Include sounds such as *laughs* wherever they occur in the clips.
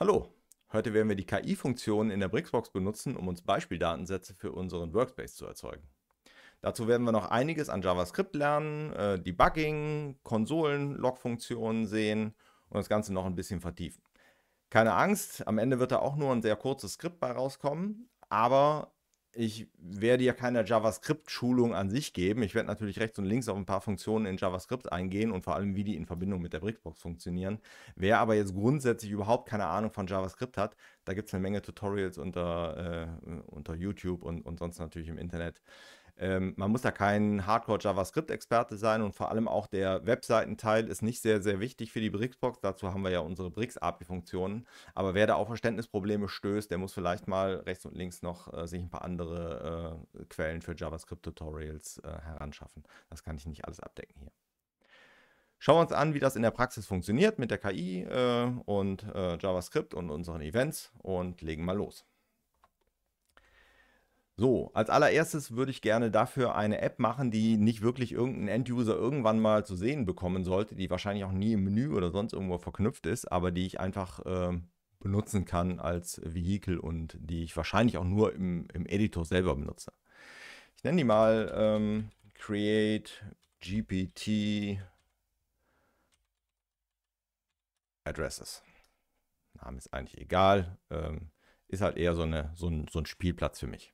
Hallo, heute werden wir die KI-Funktionen in der Brixbox benutzen, um uns Beispieldatensätze für unseren Workspace zu erzeugen. Dazu werden wir noch einiges an JavaScript lernen, äh, Debugging, Konsolen, Log-Funktionen sehen und das Ganze noch ein bisschen vertiefen. Keine Angst, am Ende wird da auch nur ein sehr kurzes Skript bei rauskommen, aber ich werde ja keine JavaScript-Schulung an sich geben. Ich werde natürlich rechts und links auf ein paar Funktionen in JavaScript eingehen und vor allem, wie die in Verbindung mit der Brickbox funktionieren. Wer aber jetzt grundsätzlich überhaupt keine Ahnung von JavaScript hat, da gibt es eine Menge Tutorials unter, äh, unter YouTube und, und sonst natürlich im Internet, ähm, man muss da kein Hardcore-JavaScript-Experte sein und vor allem auch der Webseitenteil ist nicht sehr, sehr wichtig für die Bricksbox. Dazu haben wir ja unsere Bricks-API-Funktionen. Aber wer da auf Verständnisprobleme stößt, der muss vielleicht mal rechts und links noch äh, sich ein paar andere äh, Quellen für JavaScript-Tutorials äh, heranschaffen. Das kann ich nicht alles abdecken hier. Schauen wir uns an, wie das in der Praxis funktioniert mit der KI äh, und äh, JavaScript und unseren Events und legen mal los. So, als allererstes würde ich gerne dafür eine App machen, die nicht wirklich irgendein Enduser irgendwann mal zu sehen bekommen sollte, die wahrscheinlich auch nie im Menü oder sonst irgendwo verknüpft ist, aber die ich einfach äh, benutzen kann als Vehikel und die ich wahrscheinlich auch nur im, im Editor selber benutze. Ich nenne die mal ähm, Create GPT Addresses. Name ist eigentlich egal. Ähm, ist halt eher so, eine, so, ein, so ein Spielplatz für mich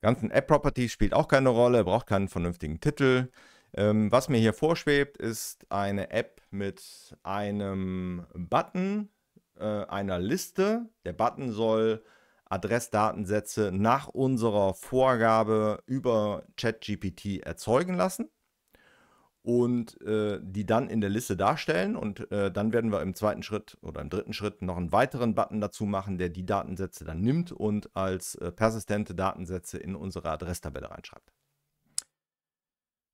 ganzen App-Properties spielt auch keine Rolle, braucht keinen vernünftigen Titel. Ähm, was mir hier vorschwebt, ist eine App mit einem Button, äh, einer Liste. Der Button soll Adressdatensätze nach unserer Vorgabe über ChatGPT erzeugen lassen und äh, die dann in der Liste darstellen. Und äh, dann werden wir im zweiten Schritt oder im dritten Schritt noch einen weiteren Button dazu machen, der die Datensätze dann nimmt und als äh, persistente Datensätze in unsere Adresstabelle reinschreibt.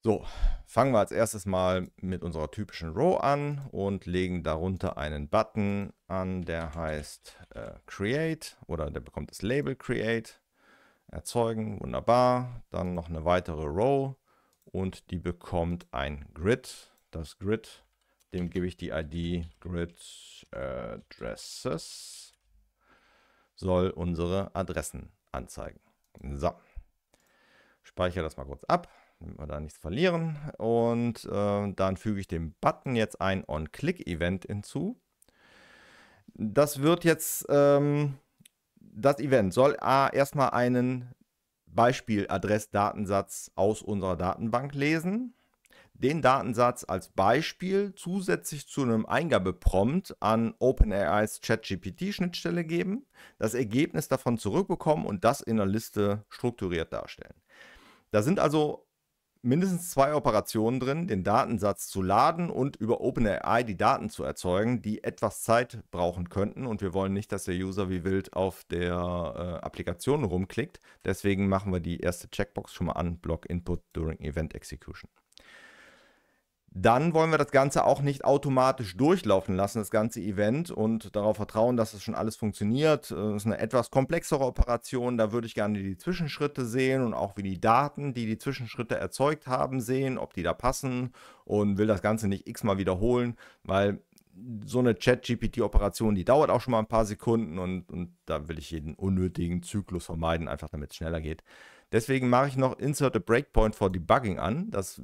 So, fangen wir als erstes mal mit unserer typischen Row an und legen darunter einen Button an, der heißt äh, Create oder der bekommt das Label Create. Erzeugen, wunderbar. Dann noch eine weitere Row und die bekommt ein Grid. Das Grid, dem gebe ich die ID Grid äh, Addresses, soll unsere Adressen anzeigen. So, speichere das mal kurz ab, damit wir da nichts verlieren. Und äh, dann füge ich dem Button jetzt ein On-Click-Event hinzu. Das wird jetzt, ähm, das Event soll A, erstmal einen Beispiel Adressdatensatz aus unserer Datenbank lesen, den Datensatz als Beispiel zusätzlich zu einem Eingabeprompt an OpenAIs ChatGPT-Schnittstelle geben, das Ergebnis davon zurückbekommen und das in einer Liste strukturiert darstellen. Da sind also mindestens zwei Operationen drin, den Datensatz zu laden und über OpenAI die Daten zu erzeugen, die etwas Zeit brauchen könnten. Und wir wollen nicht, dass der User wie wild auf der äh, Applikation rumklickt. Deswegen machen wir die erste Checkbox schon mal an, Block Input during Event Execution dann wollen wir das Ganze auch nicht automatisch durchlaufen lassen, das ganze Event, und darauf vertrauen, dass es das schon alles funktioniert. Das äh, ist eine etwas komplexere Operation, da würde ich gerne die Zwischenschritte sehen und auch wie die Daten, die die Zwischenschritte erzeugt haben, sehen, ob die da passen und will das Ganze nicht x-mal wiederholen, weil so eine Chat-GPT-Operation, die dauert auch schon mal ein paar Sekunden und, und da will ich jeden unnötigen Zyklus vermeiden, einfach damit es schneller geht. Deswegen mache ich noch Insert a Breakpoint for Debugging an. Das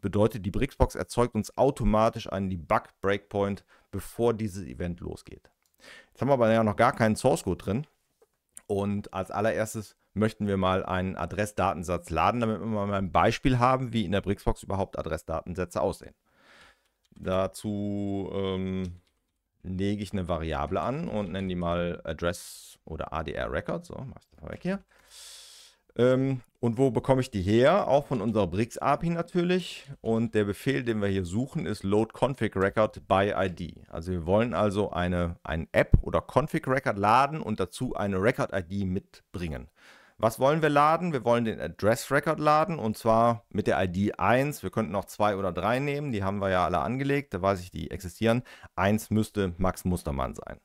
Bedeutet, die Brixbox erzeugt uns automatisch einen Debug-Breakpoint, bevor dieses Event losgeht. Jetzt haben wir aber ja noch gar keinen Source-Code drin. Und als allererstes möchten wir mal einen Adressdatensatz laden, damit wir mal ein Beispiel haben, wie in der Brixbox überhaupt Adressdatensätze aussehen. Dazu ähm, lege ich eine Variable an und nenne die mal Address oder ADR Record. So, mach ich das mal weg hier. Ähm, und wo bekomme ich die her? Auch von unserer Brix API natürlich. Und der Befehl, den wir hier suchen, ist load config record by ID. Also wir wollen also eine, ein App oder config record laden und dazu eine record ID mitbringen. Was wollen wir laden? Wir wollen den Address Record laden und zwar mit der ID 1. Wir könnten noch 2 oder 3 nehmen, die haben wir ja alle angelegt, da weiß ich, die existieren. 1 müsste Max Mustermann sein.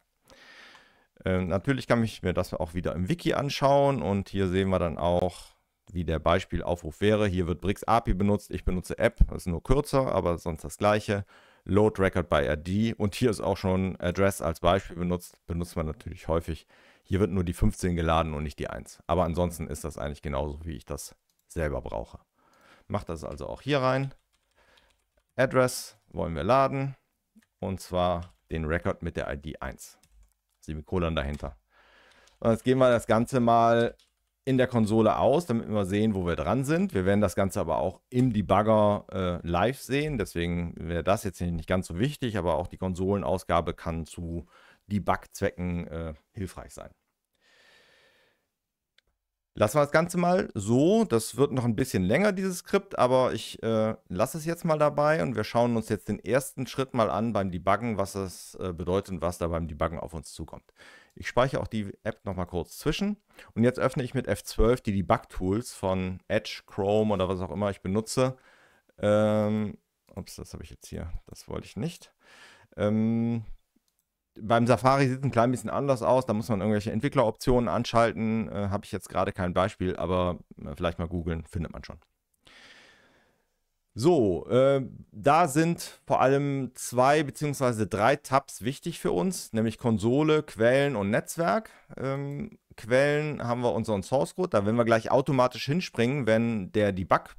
Ähm, natürlich kann ich mir das auch wieder im Wiki anschauen und hier sehen wir dann auch, wie der Beispielaufruf wäre. Hier wird Bricks API benutzt, ich benutze App, das ist nur kürzer, aber sonst das gleiche. Load Record by ID und hier ist auch schon Address als Beispiel benutzt, benutzt man natürlich häufig. Hier wird nur die 15 geladen und nicht die 1. Aber ansonsten ist das eigentlich genauso, wie ich das selber brauche. Macht das also auch hier rein. Address wollen wir laden und zwar den Record mit der ID 1. Semikolon dahinter. Und jetzt gehen wir das Ganze mal in der Konsole aus, damit wir sehen, wo wir dran sind. Wir werden das Ganze aber auch im Debugger äh, live sehen. Deswegen wäre das jetzt nicht ganz so wichtig, aber auch die Konsolenausgabe kann zu Debug-Zwecken äh, hilfreich sein. Lassen wir das Ganze mal so. Das wird noch ein bisschen länger, dieses Skript, aber ich äh, lasse es jetzt mal dabei und wir schauen uns jetzt den ersten Schritt mal an beim Debuggen, was das äh, bedeutet und was da beim Debuggen auf uns zukommt. Ich speichere auch die App nochmal kurz zwischen und jetzt öffne ich mit F12 die Debug-Tools von Edge, Chrome oder was auch immer ich benutze. Ähm, ups, das habe ich jetzt hier. Das wollte ich nicht. Ähm, beim Safari sieht es ein klein bisschen anders aus. Da muss man irgendwelche Entwickleroptionen anschalten. Äh, Habe ich jetzt gerade kein Beispiel, aber äh, vielleicht mal googeln, findet man schon. So, äh, da sind vor allem zwei bzw. drei Tabs wichtig für uns, nämlich Konsole, Quellen und Netzwerk. Ähm, Quellen haben wir unseren Source Code, da werden wir gleich automatisch hinspringen, wenn der Debug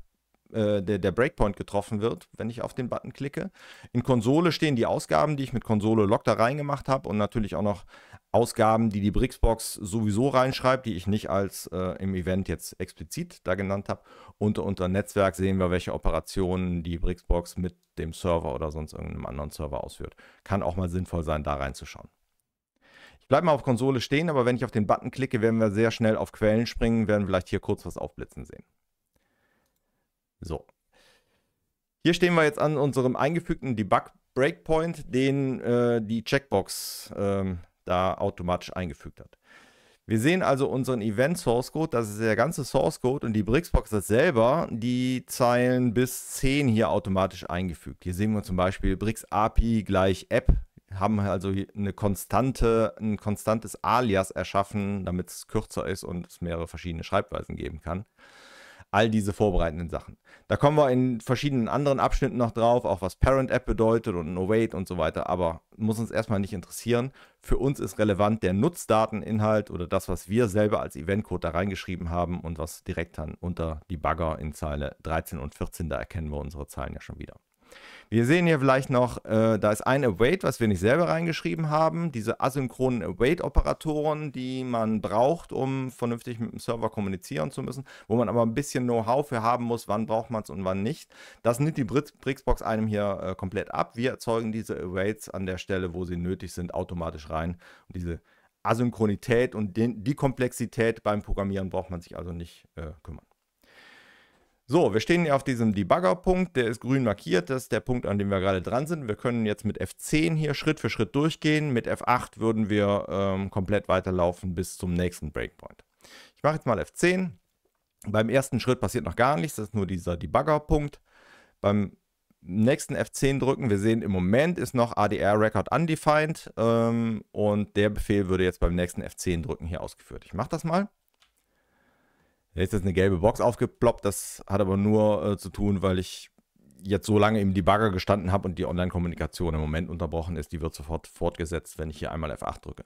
äh, der, der Breakpoint getroffen wird, wenn ich auf den Button klicke. In Konsole stehen die Ausgaben, die ich mit Konsole Lock da reingemacht habe und natürlich auch noch Ausgaben, die die Brixbox sowieso reinschreibt, die ich nicht als äh, im Event jetzt explizit da genannt habe. Und unter Netzwerk sehen wir, welche Operationen die Brixbox mit dem Server oder sonst irgendeinem anderen Server ausführt. Kann auch mal sinnvoll sein, da reinzuschauen. Ich bleibe mal auf Konsole stehen, aber wenn ich auf den Button klicke, werden wir sehr schnell auf Quellen springen, werden vielleicht hier kurz was aufblitzen sehen. So. Hier stehen wir jetzt an unserem eingefügten Debug Breakpoint, den äh, die Checkbox ähm, da automatisch eingefügt hat. Wir sehen also unseren Event Source Code, das ist der ganze Source Code und die Bricksbox hat selber die Zeilen bis 10 hier automatisch eingefügt. Hier sehen wir zum Beispiel Bricks API gleich App, haben also eine konstante, ein konstantes Alias erschaffen, damit es kürzer ist und es mehrere verschiedene Schreibweisen geben kann all diese vorbereitenden Sachen. Da kommen wir in verschiedenen anderen Abschnitten noch drauf, auch was Parent App bedeutet und No Wait und so weiter, aber muss uns erstmal nicht interessieren. Für uns ist relevant der Nutzdateninhalt oder das, was wir selber als Eventcode da reingeschrieben haben und was direkt dann unter die Bagger in Zeile 13 und 14, da erkennen wir unsere Zeilen ja schon wieder. Wir sehen hier vielleicht noch, äh, da ist ein Await, was wir nicht selber reingeschrieben haben. Diese asynchronen Await-Operatoren, die man braucht, um vernünftig mit dem Server kommunizieren zu müssen, wo man aber ein bisschen Know-how für haben muss, wann braucht man es und wann nicht. Das nimmt die Bricksbox einem hier äh, komplett ab. Wir erzeugen diese Awaits an der Stelle, wo sie nötig sind, automatisch rein. Und diese Asynchronität und den, die Komplexität beim Programmieren braucht man sich also nicht äh, kümmern. So, wir stehen hier auf diesem Debugger-Punkt, der ist grün markiert, das ist der Punkt, an dem wir gerade dran sind. Wir können jetzt mit F10 hier Schritt für Schritt durchgehen, mit F8 würden wir ähm, komplett weiterlaufen bis zum nächsten Breakpoint. Ich mache jetzt mal F10. Beim ersten Schritt passiert noch gar nichts, das ist nur dieser Debugger-Punkt. Beim nächsten F10 drücken, wir sehen im Moment ist noch ADR Record Undefined ähm, und der Befehl würde jetzt beim nächsten F10 drücken hier ausgeführt. Ich mache das mal. Jetzt ist eine gelbe Box aufgeploppt. Das hat aber nur äh, zu tun, weil ich jetzt so lange im Debugger gestanden habe und die Online-Kommunikation im Moment unterbrochen ist. Die wird sofort fortgesetzt, wenn ich hier einmal F8 drücke.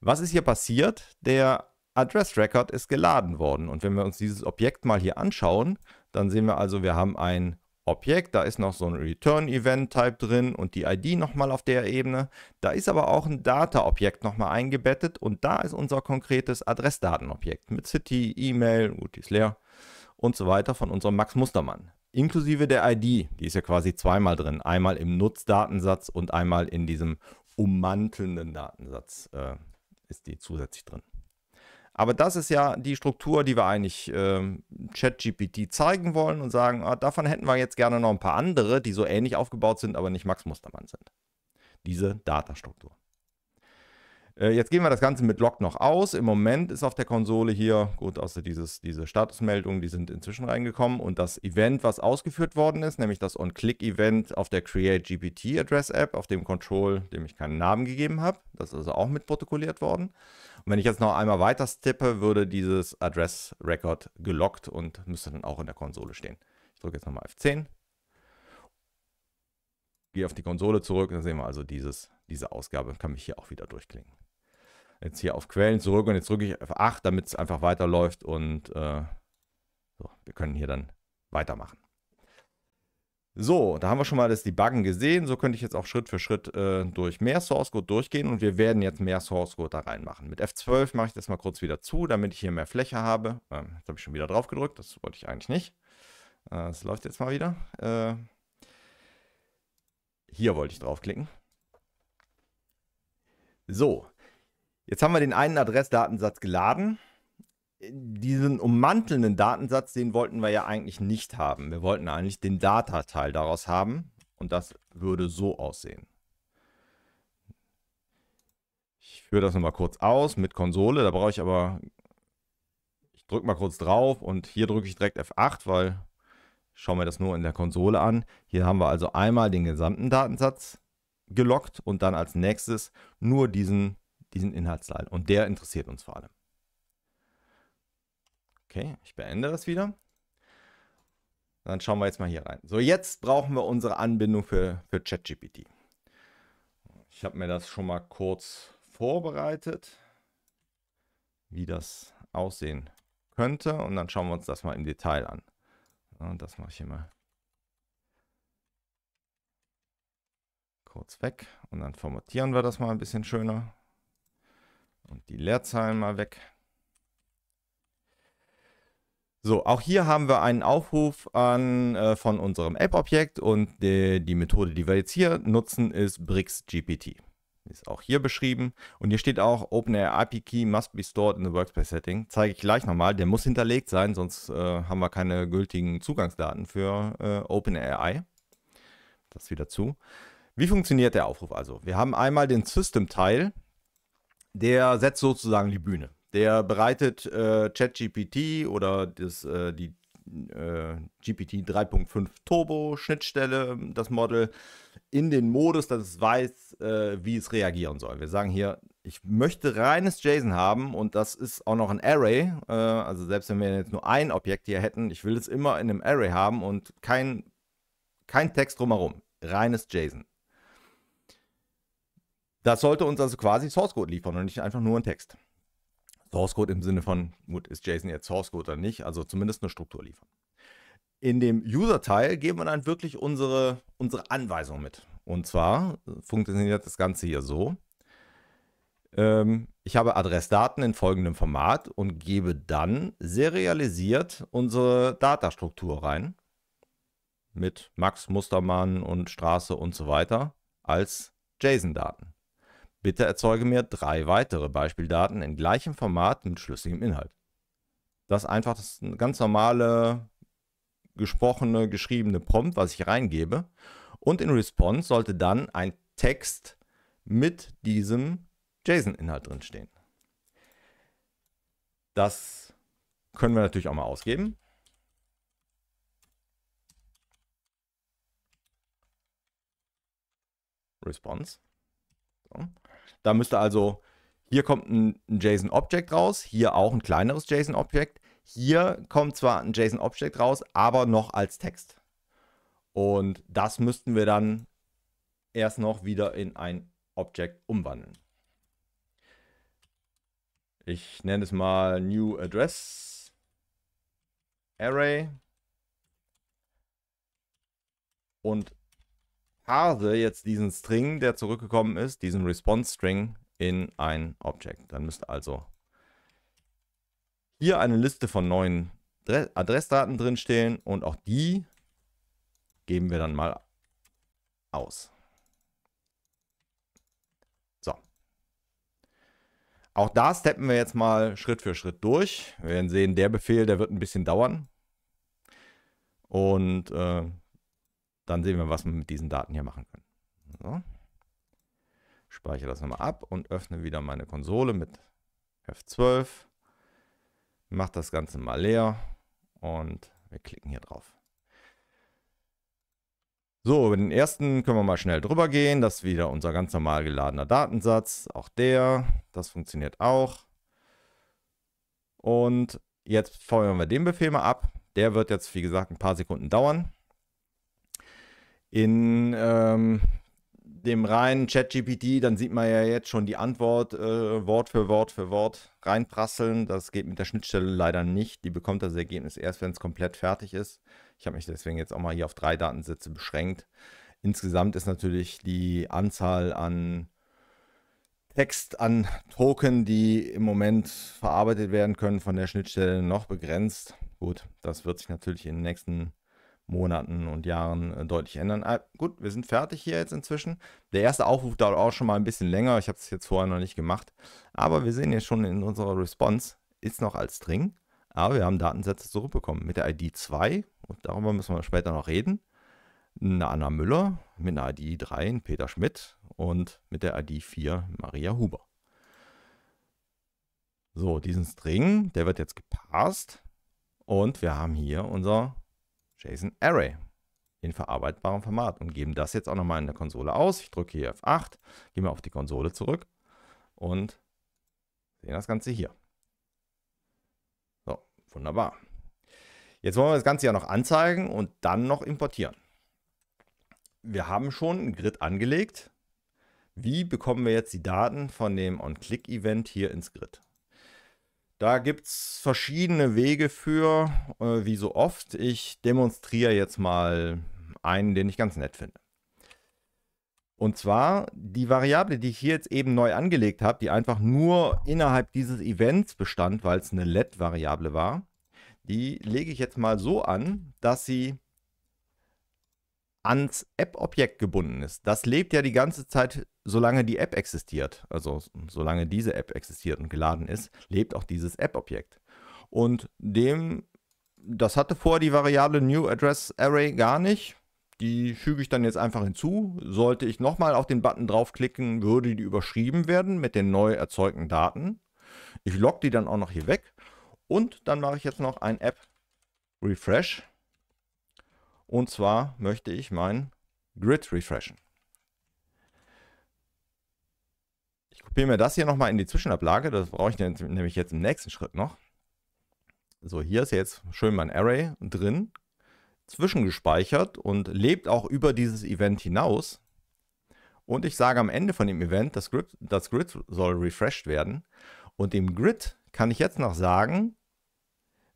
Was ist hier passiert? Der Address Record ist geladen worden. Und wenn wir uns dieses Objekt mal hier anschauen, dann sehen wir also, wir haben ein Objekt, da ist noch so ein Return-Event-Type drin und die ID nochmal auf der Ebene. Da ist aber auch ein Data-Objekt nochmal eingebettet und da ist unser konkretes Adressdatenobjekt mit City, E-Mail, gut, die ist leer und so weiter von unserem Max Mustermann. Inklusive der ID, die ist ja quasi zweimal drin. Einmal im Nutzdatensatz und einmal in diesem ummantelnden Datensatz äh, ist die zusätzlich drin. Aber das ist ja die Struktur, die wir eigentlich ähm, ChatGPT zeigen wollen und sagen, ah, davon hätten wir jetzt gerne noch ein paar andere, die so ähnlich aufgebaut sind, aber nicht Max Mustermann sind. Diese Datastruktur. Äh, jetzt gehen wir das Ganze mit Log noch aus. Im Moment ist auf der Konsole hier, gut, außer dieses, diese Statusmeldungen, die sind inzwischen reingekommen. Und das Event, was ausgeführt worden ist, nämlich das On-Click-Event auf der Create-GPT-Address-App, auf dem Control, dem ich keinen Namen gegeben habe. Das ist also auch mitprotokolliert worden. Und wenn ich jetzt noch einmal weiter tippe, würde dieses Address-Record gelockt und müsste dann auch in der Konsole stehen. Ich drücke jetzt nochmal F10. Gehe auf die Konsole zurück, dann sehen wir also dieses, diese Ausgabe, kann mich hier auch wieder durchklingen jetzt hier auf Quellen zurück und jetzt drücke ich f 8, damit es einfach weiterläuft und äh, so, wir können hier dann weitermachen. So, da haben wir schon mal das Debuggen gesehen. So könnte ich jetzt auch Schritt für Schritt äh, durch mehr Source Code durchgehen und wir werden jetzt mehr Source Code da reinmachen. Mit F12 mache ich das mal kurz wieder zu, damit ich hier mehr Fläche habe. Ähm, jetzt habe ich schon wieder drauf gedrückt, das wollte ich eigentlich nicht. Äh, das läuft jetzt mal wieder. Äh, hier wollte ich draufklicken. So, Jetzt haben wir den einen Adressdatensatz geladen. Diesen ummantelnden Datensatz, den wollten wir ja eigentlich nicht haben. Wir wollten eigentlich den Data-Teil daraus haben und das würde so aussehen. Ich führe das nochmal kurz aus mit Konsole. Da brauche ich aber, ich drücke mal kurz drauf und hier drücke ich direkt F8, weil schauen wir das nur in der Konsole an. Hier haben wir also einmal den gesamten Datensatz gelockt und dann als nächstes nur diesen diesen Inhaltsteil. Und der interessiert uns vor allem. Okay, ich beende das wieder. Dann schauen wir jetzt mal hier rein. So, jetzt brauchen wir unsere Anbindung für, für ChatGPT. Ich habe mir das schon mal kurz vorbereitet, wie das aussehen könnte. Und dann schauen wir uns das mal im Detail an. Und das mache ich hier mal kurz weg. Und dann formatieren wir das mal ein bisschen schöner. Und die Leerzeilen mal weg. So, auch hier haben wir einen Aufruf an, äh, von unserem App-Objekt und die, die, Methode, die wir jetzt hier nutzen, ist BricsGPT. Ist auch hier beschrieben. Und hier steht auch, OpenAI IP Key must be stored in the workspace setting. Zeige ich gleich nochmal. Der muss hinterlegt sein, sonst äh, haben wir keine gültigen Zugangsdaten für äh, OpenAI. Das wieder zu. Wie funktioniert der Aufruf also? Wir haben einmal den System-Teil, der setzt sozusagen die Bühne. Der bereitet äh, ChatGPT oder das, äh, die äh, GPT 3.5 Turbo Schnittstelle, das Model, in den Modus, dass es weiß, äh, wie es reagieren soll. Wir sagen hier, ich möchte reines JSON haben und das ist auch noch ein Array. Äh, also selbst wenn wir jetzt nur ein Objekt hier hätten, ich will es immer in einem Array haben und kein, kein Text drumherum. Reines JSON. Das sollte uns also quasi Source Code liefern und nicht einfach nur ein Text. Source Code im Sinne von, gut, ist JSON jetzt Source Code oder nicht, also zumindest eine Struktur liefern. In dem User-Teil geben wir dann wirklich unsere, unsere Anweisung mit. Und zwar funktioniert das Ganze hier so. Ähm, ich habe Adressdaten in folgendem Format und gebe dann serialisiert unsere Datastruktur rein. Mit Max, Mustermann und Straße und so weiter als JSON-Daten. Bitte erzeuge mir drei weitere Beispieldaten in gleichem Format mit schlüssigem Inhalt. Das ist einfach das ganz normale gesprochene, geschriebene Prompt, was ich reingebe. Und in Response sollte dann ein Text mit diesem JSON-Inhalt drinstehen. Das können wir natürlich auch mal ausgeben. Response. So. Da müsste also, hier kommt ein, ein JSON-Object raus, hier auch ein kleineres JSON-Object. Hier kommt zwar ein JSON-Object raus, aber noch als Text. Und das müssten wir dann erst noch wieder in ein Object umwandeln. Ich nenne es mal New Address Array. Und parse jetzt diesen String, der zurückgekommen ist, diesen Response-String in ein Object. Dann müsste also hier eine Liste von neuen Adressdaten drinstehen und auch die geben wir dann mal aus. So. Auch da steppen wir jetzt mal Schritt für Schritt durch. Wir werden sehen, der Befehl, der wird ein bisschen dauern. Und äh, dann sehen wir, was wir mit diesen Daten hier machen können. So. Speichere das nochmal ab und öffne wieder meine Konsole mit F12. Mache das Ganze mal leer und wir klicken hier drauf. So, über den ersten können wir mal schnell drüber gehen. Das ist wieder unser ganz normal geladener Datensatz. Auch der, das funktioniert auch. Und jetzt feuern wir den Befehl mal ab. Der wird jetzt, wie gesagt, ein paar Sekunden dauern in ähm, dem reinen ChatGPT, dann sieht man ja jetzt schon die Antwort äh, Wort für Wort für Wort reinprasseln. Das geht mit der Schnittstelle leider nicht. Die bekommt das Ergebnis erst, wenn es komplett fertig ist. Ich habe mich deswegen jetzt auch mal hier auf drei Datensätze beschränkt. Insgesamt ist natürlich die Anzahl an Text, an Token, die im Moment verarbeitet werden können, von der Schnittstelle noch begrenzt. Gut, das wird sich natürlich in den nächsten Monaten und Jahren äh, deutlich ändern. Ah, gut, wir sind fertig hier jetzt inzwischen. Der erste Aufruf dauert auch schon mal ein bisschen länger. Ich habe es jetzt vorher noch nicht gemacht. Aber wir sehen jetzt schon in unserer Response, ist noch als String, aber wir haben Datensätze zurückbekommen mit der ID 2 und darüber müssen wir später noch reden. Eine Anna Müller mit einer ID 3, ein Peter Schmidt und mit der ID 4 Maria Huber. So, diesen String, der wird jetzt gepasst und wir haben hier unser JSON-Array in verarbeitbarem Format und geben das jetzt auch nochmal in der Konsole aus. Ich drücke hier F8, gehe mal auf die Konsole zurück und sehen das Ganze hier. So, wunderbar. Jetzt wollen wir das Ganze ja noch anzeigen und dann noch importieren. Wir haben schon ein Grid angelegt. Wie bekommen wir jetzt die Daten von dem On-Click-Event hier ins Grid? Da gibt es verschiedene Wege für, äh, wie so oft. Ich demonstriere jetzt mal einen, den ich ganz nett finde. Und zwar die Variable, die ich hier jetzt eben neu angelegt habe, die einfach nur innerhalb dieses Events bestand, weil es eine LED-Variable war, die lege ich jetzt mal so an, dass sie ans App-Objekt gebunden ist. Das lebt ja die ganze Zeit, solange die App existiert. Also solange diese App existiert und geladen ist, lebt auch dieses App-Objekt. Und dem, das hatte vorher die Variable New Address Array gar nicht. Die füge ich dann jetzt einfach hinzu. Sollte ich nochmal auf den Button draufklicken, würde die überschrieben werden mit den neu erzeugten Daten. Ich logge die dann auch noch hier weg. Und dann mache ich jetzt noch ein App Refresh. Und zwar möchte ich mein Grid refreshen. Ich kopiere mir das hier nochmal in die Zwischenablage. Das brauche ich nämlich jetzt im nächsten Schritt noch. So, hier ist jetzt schön mein Array drin, zwischengespeichert und lebt auch über dieses Event hinaus. Und ich sage am Ende von dem Event, das Grid, das Grid soll refreshed werden. Und dem Grid kann ich jetzt noch sagen,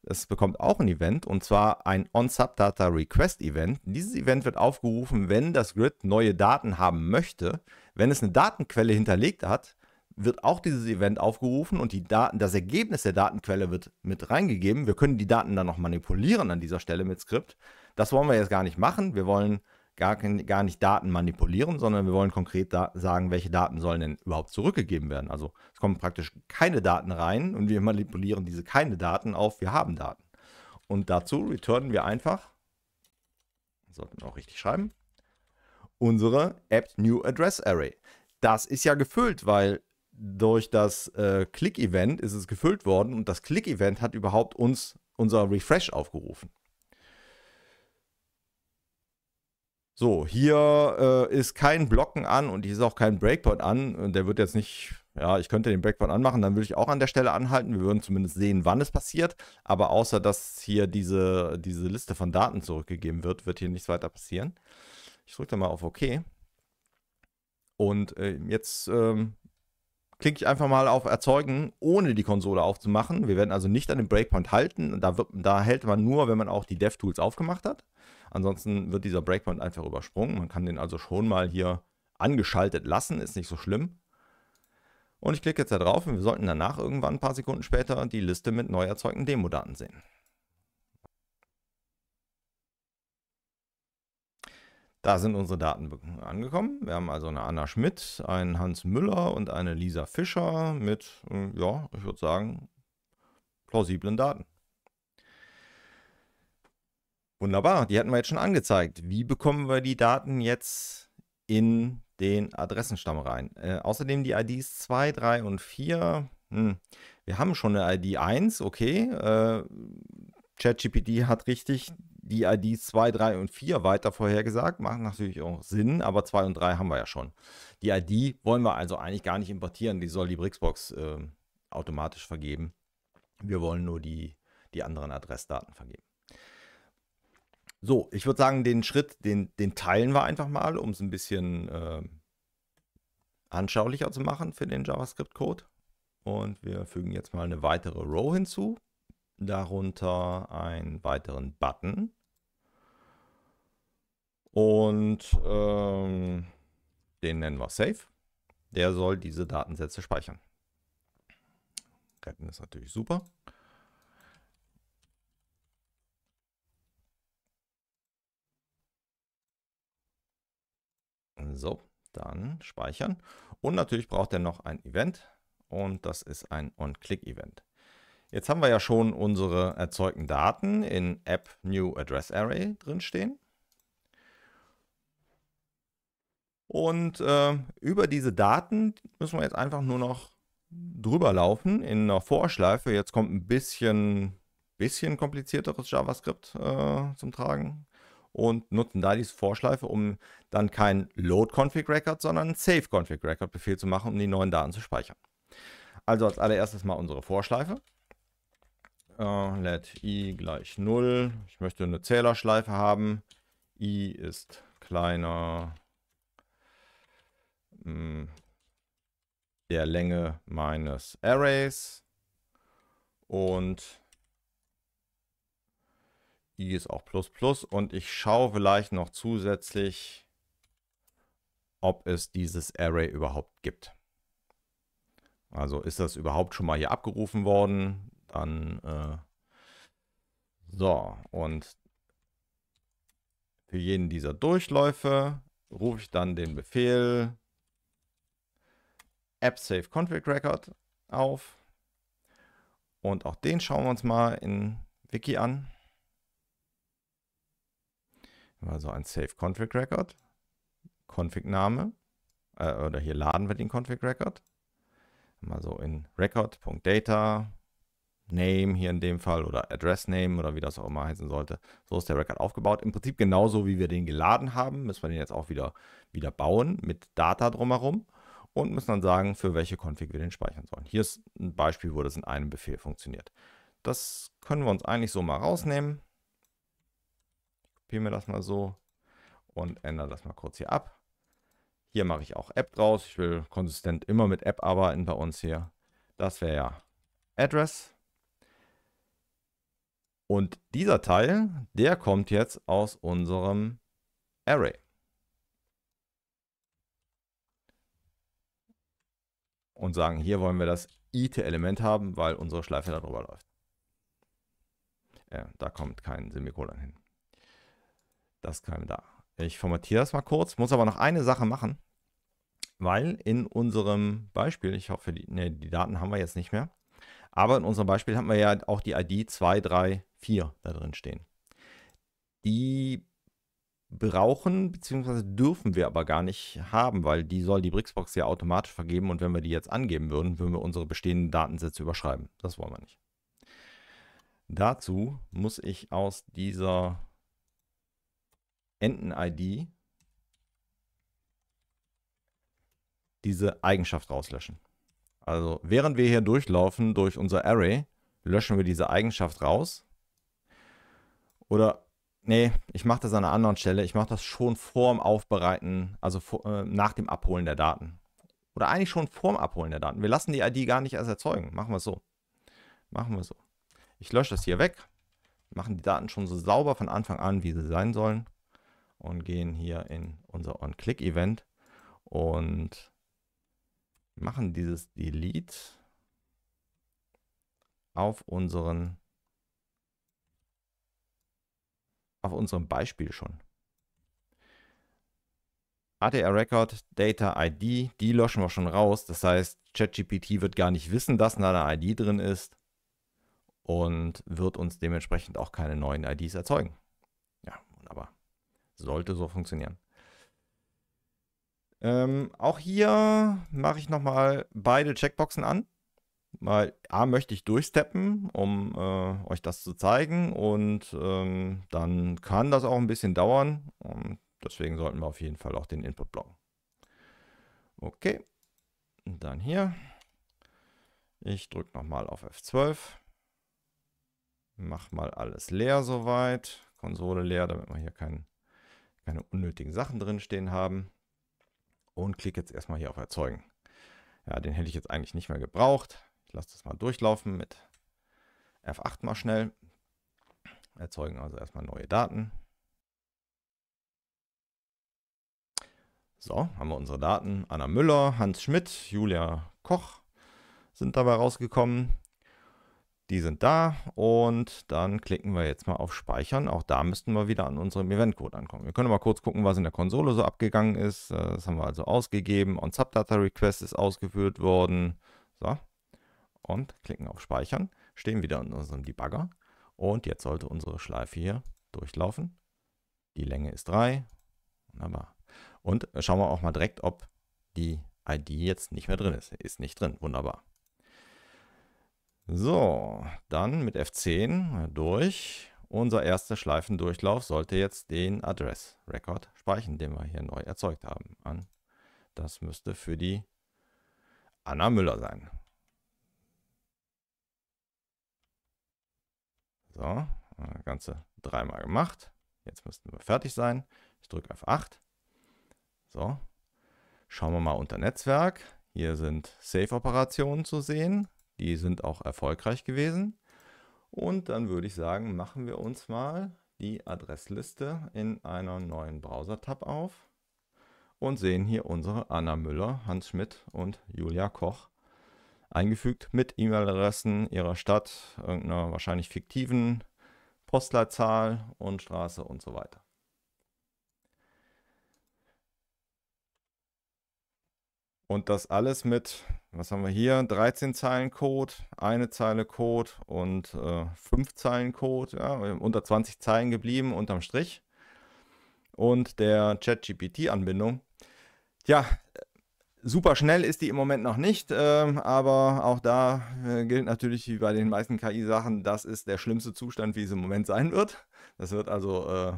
es bekommt auch ein Event und zwar ein OnSubData Request Event. Dieses Event wird aufgerufen, wenn das Grid neue Daten haben möchte. Wenn es eine Datenquelle hinterlegt hat, wird auch dieses Event aufgerufen und die Daten, das Ergebnis der Datenquelle wird mit reingegeben. Wir können die Daten dann noch manipulieren an dieser Stelle mit Skript. Das wollen wir jetzt gar nicht machen. Wir wollen gar, gar nicht Daten manipulieren, sondern wir wollen konkret sagen, welche Daten sollen denn überhaupt zurückgegeben werden. Also es kommen praktisch keine Daten rein und wir manipulieren diese keine Daten auf, wir haben Daten. Und dazu returnen wir einfach, sollten wir auch richtig schreiben, unsere App New Address Array. Das ist ja gefüllt, weil durch das äh, Click-Event ist es gefüllt worden und das Click-Event hat überhaupt uns unser Refresh aufgerufen. So, hier äh, ist kein Blocken an und hier ist auch kein Breakpoint an. Und der wird jetzt nicht, ja, ich könnte den Breakpoint anmachen, dann würde ich auch an der Stelle anhalten. Wir würden zumindest sehen, wann es passiert. Aber außer, dass hier diese, diese Liste von Daten zurückgegeben wird, wird hier nichts weiter passieren. Ich drücke da mal auf OK. Und äh, jetzt ähm, klicke ich einfach mal auf Erzeugen, ohne die Konsole aufzumachen. Wir werden also nicht an dem Breakpoint halten. Da, wird, da hält man nur, wenn man auch die DevTools aufgemacht hat. Ansonsten wird dieser Breakpoint einfach übersprungen. Man kann den also schon mal hier angeschaltet lassen, ist nicht so schlimm. Und ich klicke jetzt da drauf und wir sollten danach irgendwann ein paar Sekunden später die Liste mit neu erzeugten Demo-Daten sehen. Da sind unsere Daten angekommen. Wir haben also eine Anna Schmidt, einen Hans Müller und eine Lisa Fischer mit, hm, ja, ich würde sagen, plausiblen Daten. Wunderbar, die hatten wir jetzt schon angezeigt. Wie bekommen wir die Daten jetzt in den Adressenstamm rein? Äh, außerdem die IDs 2, 3 und 4. Hm. Wir haben schon eine ID 1, okay. Äh, ChatGPT hat richtig die IDs 2, 3 und 4 weiter vorhergesagt. Macht natürlich auch Sinn, aber 2 und 3 haben wir ja schon. Die ID wollen wir also eigentlich gar nicht importieren. Die soll die Brixbox äh, automatisch vergeben. Wir wollen nur die, die anderen Adressdaten vergeben. So, ich würde sagen, den Schritt, den, den teilen wir einfach mal, um es ein bisschen äh, anschaulicher zu machen für den JavaScript-Code. Und wir fügen jetzt mal eine weitere Row hinzu darunter einen weiteren Button. Und ähm, den nennen wir Save. Der soll diese Datensätze speichern. Retten ist natürlich super. So, dann speichern. Und natürlich braucht er noch ein Event. Und das ist ein On-Click-Event. Jetzt haben wir ja schon unsere erzeugten Daten in App New Address Array drinstehen. Und äh, über diese Daten müssen wir jetzt einfach nur noch drüber laufen in einer Vorschleife. Jetzt kommt ein bisschen, bisschen komplizierteres JavaScript äh, zum Tragen und nutzen da diese Vorschleife, um dann kein Load-Config-Record, sondern einen Save-Config-Record-Befehl zu machen, um die neuen Daten zu speichern. Also als allererstes mal unsere Vorschleife. Uh, let i gleich 0. Ich möchte eine Zählerschleife haben. i ist kleiner mh, hm. der Länge meines Arrays. Und i ist auch plus plus. Und ich schaue vielleicht noch zusätzlich, ob es dieses Array überhaupt gibt. Also ist das überhaupt schon mal hier abgerufen worden? Dann, äh, so, und für jeden dieser Durchläufe rufe ich dann den Befehl AppSafe Config Record auf. Und auch den schauen wir uns mal in Wiki an. Also ein Safe Config Record, Config Name, äh, oder hier laden wir den Config Record. Mal so in record.data Name hier in dem Fall oder Address Name oder wie das auch immer heißen sollte. So ist der Record aufgebaut. Im Prinzip genauso, wie wir den geladen haben, müssen wir den jetzt auch wieder, wieder bauen mit Data drumherum und müssen dann sagen, für welche Config wir den speichern sollen. Hier ist ein Beispiel, wo das in einem Befehl funktioniert. Das können wir uns eigentlich so mal rausnehmen. Ich kopiere mir das mal so und ändere das mal kurz hier ab. Hier mache ich auch App draus. Ich will konsistent immer mit App arbeiten bei uns hier. Das wäre ja Address. Und dieser Teil, der kommt jetzt aus unserem Array. Und sagen, hier wollen wir das ith-Element haben, weil unsere Schleife darüber läuft. Äh, da kommt kein Semikolon hin. Das kam da. Ich formatiere das mal kurz, muss aber noch eine Sache machen, weil in unserem Beispiel, ich hoffe, die, nee, die Daten haben wir jetzt nicht mehr, aber in unserem Beispiel haben wir ja auch die ID 234 da drin stehen. Die brauchen bzw. dürfen wir aber gar nicht haben, weil die soll die Brixbox ja automatisch vergeben und wenn wir die jetzt angeben würden, würden wir unsere bestehenden Datensätze überschreiben. Das wollen wir nicht. Dazu muss ich aus dieser Enden-ID diese Eigenschaft rauslöschen. Also während wir hier durchlaufen durch unser Array, löschen wir diese Eigenschaft raus. Oder, nee, ich mache das an einer anderen Stelle. Ich mache das schon vorm Aufbereiten, also vor, äh, nach dem Abholen der Daten. Oder eigentlich schon vorm Abholen der Daten. Wir lassen die ID gar nicht erst erzeugen. Machen wir es so. Machen wir so. Ich lösche das hier weg, machen die Daten schon so sauber von Anfang an, wie sie sein sollen und gehen hier in unser On-Click-Event und machen dieses Delete auf unseren auf unserem Beispiel schon. ATR Record, Data ID, die löschen wir schon raus. Das heißt, ChatGPT wird gar nicht wissen, dass da eine ID drin ist und wird uns dementsprechend auch keine neuen IDs erzeugen. Ja, wunderbar. Sollte so funktionieren. Ähm, auch hier mache ich nochmal beide Checkboxen an. Weil A möchte ich durchsteppen, um äh, euch das zu zeigen. Und ähm, dann kann das auch ein bisschen dauern. Und deswegen sollten wir auf jeden Fall auch den Input blocken. Okay, dann hier. Ich drücke nochmal auf F12. Mach mal alles leer soweit. Konsole leer, damit wir hier kein, keine unnötigen Sachen drinstehen haben und klicke jetzt erstmal hier auf Erzeugen. Ja, den hätte ich jetzt eigentlich nicht mehr gebraucht. Ich lasse das mal durchlaufen mit F8 mal schnell. Erzeugen also erstmal neue Daten. So, haben wir unsere Daten. Anna Müller, Hans Schmidt, Julia Koch sind dabei rausgekommen. Die sind da und dann klicken wir jetzt mal auf Speichern. Auch da müssten wir wieder an unserem Eventcode ankommen. Wir können mal kurz gucken, was in der Konsole so abgegangen ist. Äh, das haben wir also ausgegeben. Und Subdata Request ist ausgeführt worden. So. Und klicken auf Speichern. Stehen wieder in unserem Debugger. Und jetzt sollte unsere Schleife hier durchlaufen. Die Länge ist 3. Wunderbar. Und schauen wir auch mal direkt, ob die ID jetzt nicht mehr drin ist. Ist nicht drin. Wunderbar. So, dann mit F10 durch. Unser erster Schleifendurchlauf sollte jetzt den Address Record speichern, den wir hier neu erzeugt haben. Das müsste für die Anna Müller sein. So, äh, ganze dreimal gemacht. Jetzt müssten wir fertig sein. Ich drücke F8. So, schauen wir mal unter Netzwerk. Hier sind Save-Operationen zu sehen. Die sind auch erfolgreich gewesen. Und dann würde ich sagen, machen wir uns mal die Adressliste in einer neuen Browser-Tab auf und sehen hier unsere Anna Müller, Hans Schmidt und Julia Koch eingefügt mit E-Mail-Adressen ihrer Stadt, irgendeiner wahrscheinlich fiktiven Postleitzahl und Straße und so weiter. Und das alles mit, was haben wir hier? 13 Zeilen Code, eine Zeile Code und äh, 5 Zeilen Code. Ja, unter 20 Zeilen geblieben, unterm Strich. Und der ChatGPT-Anbindung. Tja, super schnell ist die im Moment noch nicht, äh, aber auch da äh, gilt natürlich wie bei den meisten KI-Sachen, das ist der schlimmste Zustand, wie es im Moment sein wird. Das wird also äh,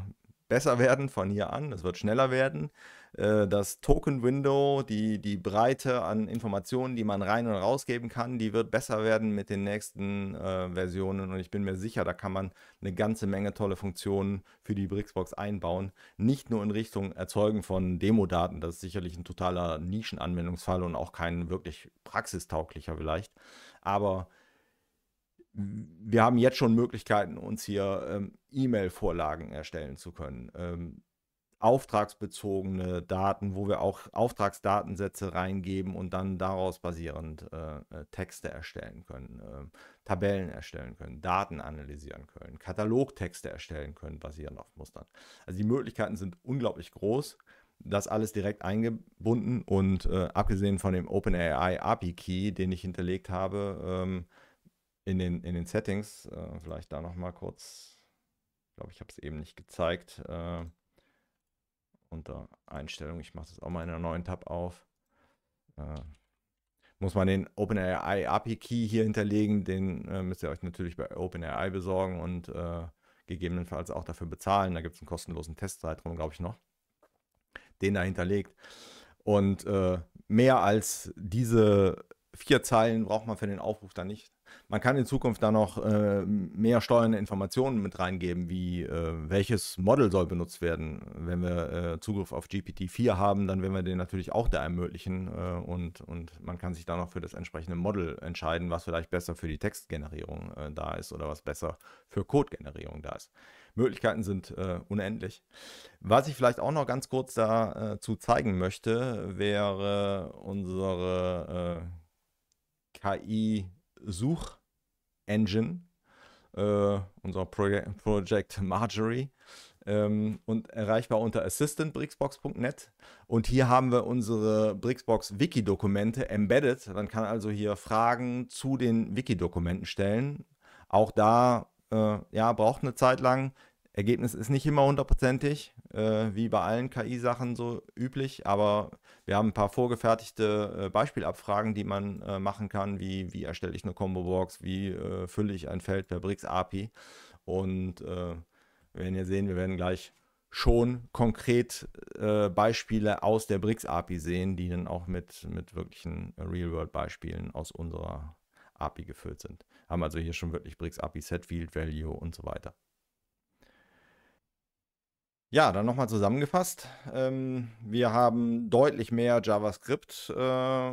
besser werden von hier an, das wird schneller werden. Äh, das Token-Window, die, die Breite an Informationen, die man rein und rausgeben kann, die wird besser werden mit den nächsten äh, Versionen. Und ich bin mir sicher, da kann man eine ganze Menge tolle Funktionen für die Brixbox einbauen. Nicht nur in Richtung Erzeugen von Demo-Daten, das ist sicherlich ein totaler Nischenanwendungsfall und auch kein wirklich praxistauglicher vielleicht. Aber wir haben jetzt schon Möglichkeiten, uns hier ähm, E-Mail-Vorlagen erstellen zu können, ähm, auftragsbezogene Daten, wo wir auch Auftragsdatensätze reingeben und dann daraus basierend äh, äh Texte erstellen können, äh, Tabellen erstellen können, Daten analysieren können, Katalogtexte erstellen können, basierend auf Mustern. Also die Möglichkeiten sind unglaublich groß. Das alles direkt eingebunden und äh, abgesehen von dem OpenAI API Key, den ich hinterlegt habe, ähm, in, den, in den Settings, äh, vielleicht da nochmal kurz, ich glaube, ich habe es eben nicht gezeigt. Äh, unter Einstellungen. Ich mache das auch mal in einer neuen Tab auf. Äh, muss man den OpenAI API Key hier hinterlegen. Den äh, müsst ihr euch natürlich bei OpenAI besorgen und äh, gegebenenfalls auch dafür bezahlen. Da gibt es einen kostenlosen Testzeitraum, glaube ich, noch. Den da hinterlegt. Und äh, mehr als diese vier Zeilen braucht man für den Aufruf dann nicht. Man kann in Zukunft da noch äh, mehr steuernde Informationen mit reingeben, wie äh, welches Model soll benutzt werden. Wenn wir äh, Zugriff auf GPT-4 haben, dann werden wir den natürlich auch da ermöglichen äh, und, und man kann sich da noch für das entsprechende Model entscheiden, was vielleicht besser für die Textgenerierung äh, da ist oder was besser für Codegenerierung da ist. Möglichkeiten sind äh, unendlich. Was ich vielleicht auch noch ganz kurz dazu zeigen möchte, wäre unsere KI-Suchengine, äh, unser Project, Project Marjorie, ähm, und erreichbar unter assistantbrixbox.net. Und hier haben wir unsere Brixbox Wiki-Dokumente embedded. Man kann also hier Fragen zu den Wiki-Dokumenten stellen. Auch da, äh, ja, braucht eine Zeit lang. Ergebnis ist nicht immer hundertprozentig, äh, wie bei allen KI-Sachen so üblich, aber wir haben ein paar vorgefertigte äh, Beispielabfragen, die man äh, machen kann, wie, wie erstelle ich eine Combo-Box, wie äh, fülle ich ein Feld per Bricks-API. Und wir äh, werden ja sehen, wir werden gleich schon konkret äh, Beispiele aus der Bricks-API sehen, die dann auch mit, mit wirklichen Real-World-Beispielen aus unserer API gefüllt sind. Haben also hier schon wirklich Bricks-API, Set-Field-Value und so weiter. Ja, dann nochmal zusammengefasst. Ähm, wir haben deutlich mehr JavaScript äh,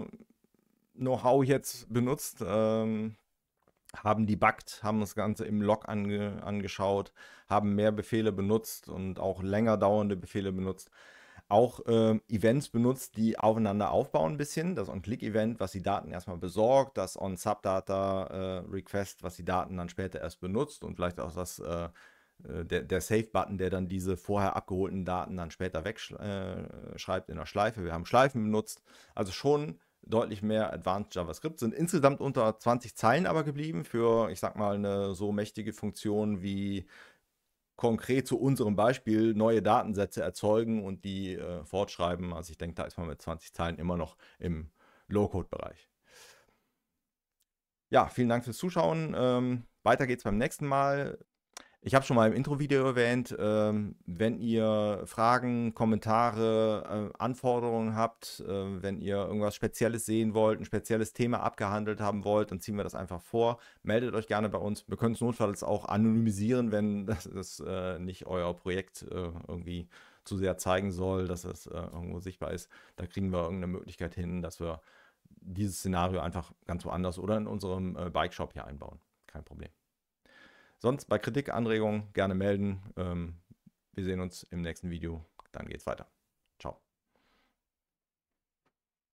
Know-how jetzt benutzt, ähm, haben debuggt, haben das Ganze im Log ange angeschaut, haben mehr Befehle benutzt und auch länger dauernde Befehle benutzt. Auch äh, Events benutzt, die aufeinander aufbauen ein bisschen. Das On-Click-Event, was die Daten erstmal besorgt, das On-Subdata-Request, äh, was die Daten dann später erst benutzt und vielleicht auch das äh, äh, der, der Save-Button, der dann diese vorher abgeholten Daten dann später wegschreibt äh, in der Schleife. Wir haben Schleifen benutzt. Also schon deutlich mehr Advanced JavaScript. Sind insgesamt unter 20 Zeilen aber geblieben für, ich sag mal, eine so mächtige Funktion wie konkret zu unserem Beispiel neue Datensätze erzeugen und die äh, fortschreiben. Also ich denke, da ist man mit 20 Zeilen immer noch im Low-Code-Bereich. Ja, vielen Dank fürs Zuschauen. Ähm, weiter geht's beim nächsten Mal. Ich habe schon mal im Intro-Video erwähnt, ähm, wenn ihr Fragen, Kommentare, äh, Anforderungen habt, äh, wenn ihr irgendwas Spezielles sehen wollt, ein spezielles Thema abgehandelt haben wollt, dann ziehen wir das einfach vor. Meldet euch gerne bei uns. Wir können es notfalls auch anonymisieren, wenn *laughs* das, das äh, nicht euer Projekt äh, irgendwie zu sehr zeigen soll, dass es äh, irgendwo sichtbar ist. Da kriegen wir irgendeine Möglichkeit hin, dass wir dieses Szenario einfach ganz woanders oder in unserem äh, Bike-Shop hier einbauen. Kein Problem. Sonst bei Kritik, Anregungen gerne melden. Ähm, wir sehen uns im nächsten Video. Dann geht's weiter.